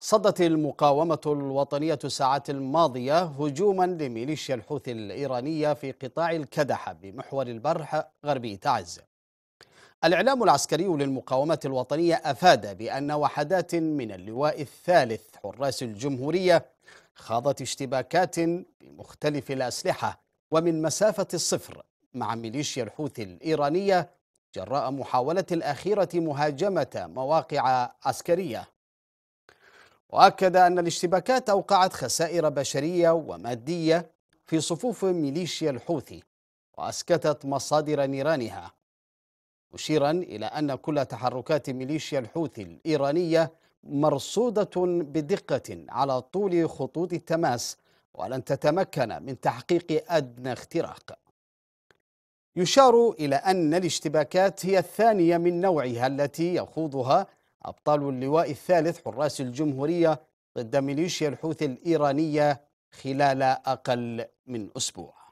صدت المقاومة الوطنية الساعات الماضية هجوما لميليشيا الحوثي الإيرانية في قطاع الكدحة بمحور البرح غربي تعز الإعلام العسكري للمقاومة الوطنية أفاد بأن وحدات من اللواء الثالث حراس الجمهورية خاضت اشتباكات بمختلف الأسلحة ومن مسافة الصفر مع ميليشيا الحوثي الإيرانية جراء محاولة الأخيرة مهاجمة مواقع عسكرية وأكد أن الاشتباكات أوقعت خسائر بشرية ومادية في صفوف ميليشيا الحوثي وأسكتت مصادر نيرانها مشيرا إلى أن كل تحركات ميليشيا الحوثي الإيرانية مرصودة بدقة على طول خطوط التماس ولن تتمكن من تحقيق أدنى اختراق يشار إلى أن الاشتباكات هي الثانية من نوعها التي يخوضها أبطال اللواء الثالث حراس الجمهورية ضد ميليشيا الحوثي الإيرانية خلال أقل من أسبوع